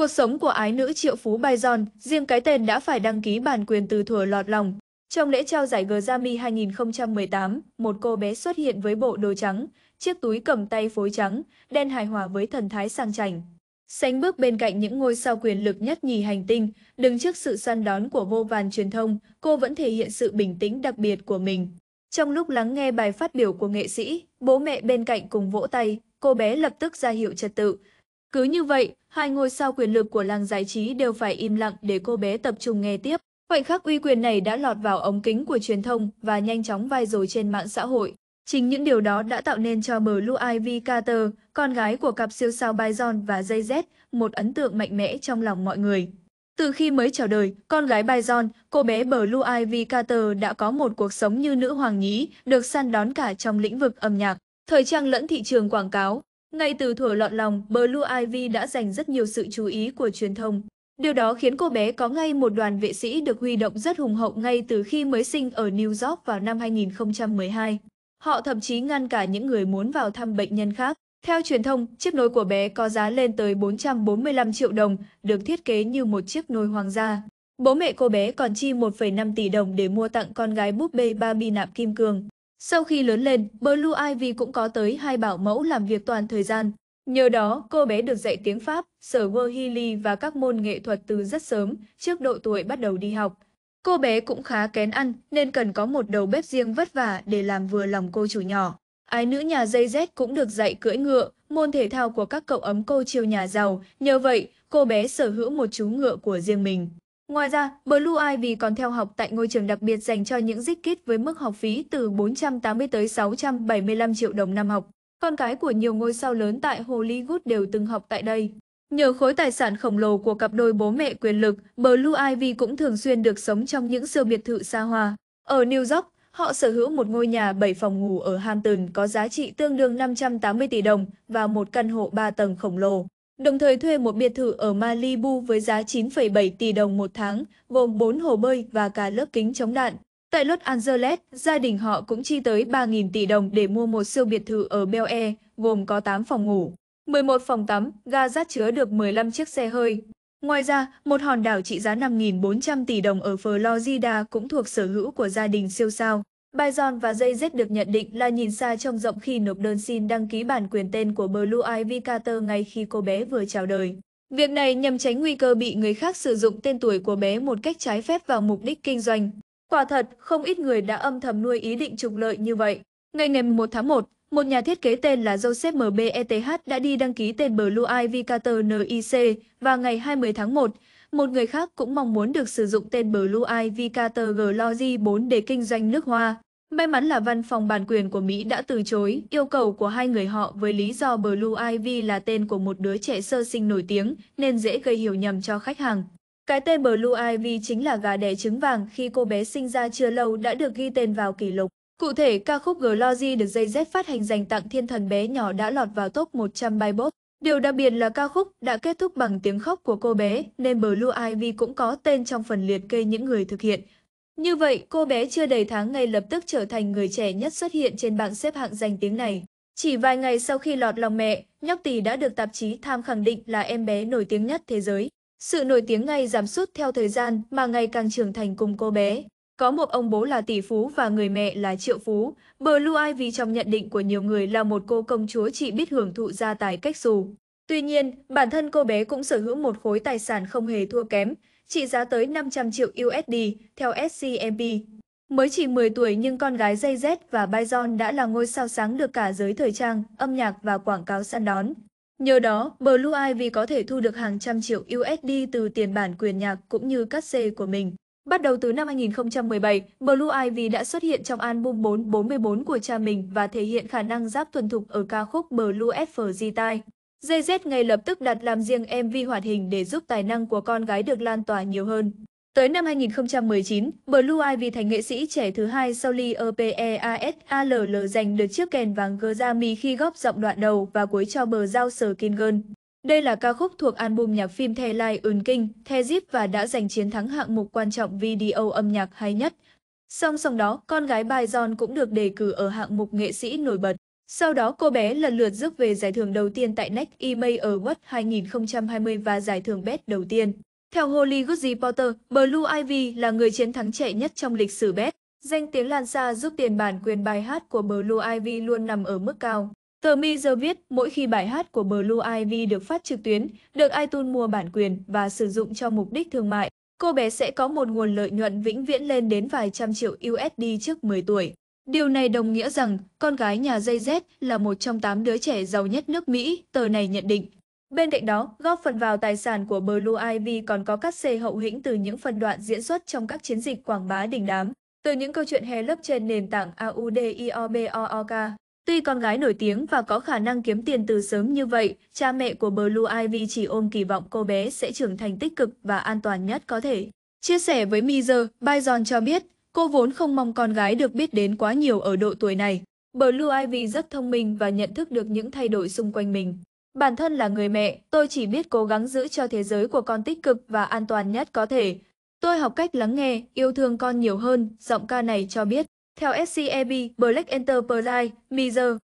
Cuộc sống của ái nữ triệu phú Bayon, riêng cái tên đã phải đăng ký bản quyền từ thuở lọt lòng. Trong lễ trao giải Grammy 2018, một cô bé xuất hiện với bộ đồ trắng, chiếc túi cầm tay phối trắng, đen hài hòa với thần thái sang chảnh. Sánh bước bên cạnh những ngôi sao quyền lực nhất nhì hành tinh, đứng trước sự săn đón của vô vàn truyền thông, cô vẫn thể hiện sự bình tĩnh đặc biệt của mình. Trong lúc lắng nghe bài phát biểu của nghệ sĩ, bố mẹ bên cạnh cùng vỗ tay, cô bé lập tức ra hiệu trật tự, cứ như vậy, hai ngôi sao quyền lực của làng giải trí đều phải im lặng để cô bé tập trung nghe tiếp. Khoảnh khắc uy quyền này đã lọt vào ống kính của truyền thông và nhanh chóng vai rồi trên mạng xã hội. Chính những điều đó đã tạo nên cho Blue Ivy Carter, con gái của cặp siêu sao Bison và Jay-Z, một ấn tượng mạnh mẽ trong lòng mọi người. Từ khi mới chào đời, con gái Bison, cô bé Blue Ivy Carter đã có một cuộc sống như nữ hoàng nhí, được săn đón cả trong lĩnh vực âm nhạc, thời trang lẫn thị trường quảng cáo. Ngay từ thuở lọt lòng, Blue Ivy đã dành rất nhiều sự chú ý của truyền thông. Điều đó khiến cô bé có ngay một đoàn vệ sĩ được huy động rất hùng hậu ngay từ khi mới sinh ở New York vào năm 2012. Họ thậm chí ngăn cả những người muốn vào thăm bệnh nhân khác. Theo truyền thông, chiếc nôi của bé có giá lên tới 445 triệu đồng, được thiết kế như một chiếc nôi hoàng gia. Bố mẹ cô bé còn chi 1,5 tỷ đồng để mua tặng con gái búp bê Barbie nạm kim cương. Sau khi lớn lên, Blue Ivy cũng có tới hai bảo mẫu làm việc toàn thời gian. Nhờ đó, cô bé được dạy tiếng Pháp, sở vơ và các môn nghệ thuật từ rất sớm, trước độ tuổi bắt đầu đi học. Cô bé cũng khá kén ăn, nên cần có một đầu bếp riêng vất vả để làm vừa lòng cô chủ nhỏ. Ái nữ nhà dây Z cũng được dạy cưỡi ngựa, môn thể thao của các cậu ấm cô chiêu nhà giàu, nhờ vậy cô bé sở hữu một chú ngựa của riêng mình. Ngoài ra, Blue Ivy còn theo học tại ngôi trường đặc biệt dành cho những dít kít với mức học phí từ 480 tới 675 triệu đồng năm học. Con cái của nhiều ngôi sao lớn tại Hollywood đều từng học tại đây. Nhờ khối tài sản khổng lồ của cặp đôi bố mẹ quyền lực, Blue Ivy cũng thường xuyên được sống trong những siêu biệt thự xa hoa. Ở New York, họ sở hữu một ngôi nhà 7 phòng ngủ ở Hampton có giá trị tương đương 580 tỷ đồng và một căn hộ 3 tầng khổng lồ đồng thời thuê một biệt thự ở Malibu với giá 9,7 tỷ đồng một tháng, gồm 4 hồ bơi và cả lớp kính chống đạn. Tại Los Angeles, gia đình họ cũng chi tới 3.000 tỷ đồng để mua một siêu biệt thự ở Bel Air, gồm có 8 phòng ngủ, 11 phòng tắm, ga rác chứa được 15 chiếc xe hơi. Ngoài ra, một hòn đảo trị giá 5.400 tỷ đồng ở Florida cũng thuộc sở hữu của gia đình siêu sao. Bison và JZ được nhận định là nhìn xa trông rộng khi nộp đơn xin đăng ký bản quyền tên của Blue Ivy Carter ngay khi cô bé vừa chào đời. Việc này nhằm tránh nguy cơ bị người khác sử dụng tên tuổi của bé một cách trái phép vào mục đích kinh doanh. Quả thật, không ít người đã âm thầm nuôi ý định trục lợi như vậy. Ngày ngày 1 tháng 1, một nhà thiết kế tên là Joseph MBETH đã đi đăng ký tên Blue Ivy Carter NIC và ngày 20 tháng 1, một người khác cũng mong muốn được sử dụng tên Blue IV Category 4 để kinh doanh nước hoa. May mắn là văn phòng bản quyền của Mỹ đã từ chối yêu cầu của hai người họ với lý do Blue IV là tên của một đứa trẻ sơ sinh nổi tiếng nên dễ gây hiểu nhầm cho khách hàng. Cái tên Blue Ivy chính là gà đẻ trứng vàng khi cô bé sinh ra chưa lâu đã được ghi tên vào kỷ lục. Cụ thể, ca khúc Glory được dây Z phát hành dành tặng thiên thần bé nhỏ đã lọt vào top 100 bài bốt. Điều đặc biệt là ca khúc đã kết thúc bằng tiếng khóc của cô bé nên Blue Ivy cũng có tên trong phần liệt kê những người thực hiện. Như vậy, cô bé chưa đầy tháng ngay lập tức trở thành người trẻ nhất xuất hiện trên bảng xếp hạng danh tiếng này. Chỉ vài ngày sau khi lọt lòng mẹ, nhóc tỷ đã được tạp chí tham khẳng định là em bé nổi tiếng nhất thế giới. Sự nổi tiếng ngay giảm sút theo thời gian mà ngày càng trưởng thành cùng cô bé. Có một ông bố là tỷ phú và người mẹ là triệu phú. Blue Ivy trong nhận định của nhiều người là một cô công chúa chỉ biết hưởng thụ gia tài cách xù. Tuy nhiên, bản thân cô bé cũng sở hữu một khối tài sản không hề thua kém, trị giá tới 500 triệu USD, theo SCMP. Mới chỉ 10 tuổi nhưng con gái Jay Z và Bison đã là ngôi sao sáng được cả giới thời trang, âm nhạc và quảng cáo săn đón. Nhờ đó, Blue Ivy có thể thu được hàng trăm triệu USD từ tiền bản quyền nhạc cũng như cát xê của mình. Bắt đầu từ năm 2017, Blue Ivy đã xuất hiện trong album 444 của cha mình và thể hiện khả năng giáp thuần thục ở ca khúc Blue FG Tai. JZ ngay lập tức đặt làm riêng MV hoạt hình để giúp tài năng của con gái được lan tỏa nhiều hơn. Tới năm 2019, Blue Ivy thành nghệ sĩ trẻ thứ hai sau Lee EPEASALL giành được chiếc kèn vàng Grammy khi góp giọng đoạn đầu và cuối cho bờ giao sở King Girl. Đây là ca khúc thuộc album nhạc phim The Lai Eun King, The Zip và đã giành chiến thắng hạng mục quan trọng video âm nhạc hay nhất. Song song đó, con gái bài John cũng được đề cử ở hạng mục nghệ sĩ nổi bật. Sau đó cô bé lần lượt rước về giải thưởng đầu tiên tại Next EMA Award 2020 và giải thưởng Best đầu tiên. Theo Holly Goody Blue Ivy là người chiến thắng trẻ nhất trong lịch sử Best. Danh tiếng lan xa giúp tiền bản quyền bài hát của Blue Ivy luôn nằm ở mức cao. Tờ giờ viết, mỗi khi bài hát của Blue Ivy được phát trực tuyến, được iTunes mua bản quyền và sử dụng cho mục đích thương mại, cô bé sẽ có một nguồn lợi nhuận vĩnh viễn lên đến vài trăm triệu USD trước 10 tuổi. Điều này đồng nghĩa rằng con gái nhà Z là một trong tám đứa trẻ giàu nhất nước Mỹ, tờ này nhận định. Bên cạnh đó, góp phần vào tài sản của Blue Ivy còn có các xê hậu hĩnh từ những phần đoạn diễn xuất trong các chiến dịch quảng bá đình đám, từ những câu chuyện hè lớp trên nền tảng AUDIOBOOK. Tuy con gái nổi tiếng và có khả năng kiếm tiền từ sớm như vậy, cha mẹ của Blue Ivy chỉ ôm kỳ vọng cô bé sẽ trưởng thành tích cực và an toàn nhất có thể. Chia sẻ với Mizer, Bison cho biết, cô vốn không mong con gái được biết đến quá nhiều ở độ tuổi này. Blue Ivy rất thông minh và nhận thức được những thay đổi xung quanh mình. Bản thân là người mẹ, tôi chỉ biết cố gắng giữ cho thế giới của con tích cực và an toàn nhất có thể. Tôi học cách lắng nghe, yêu thương con nhiều hơn, giọng ca này cho biết. Theo SCEB, Black Enterprise, Mizer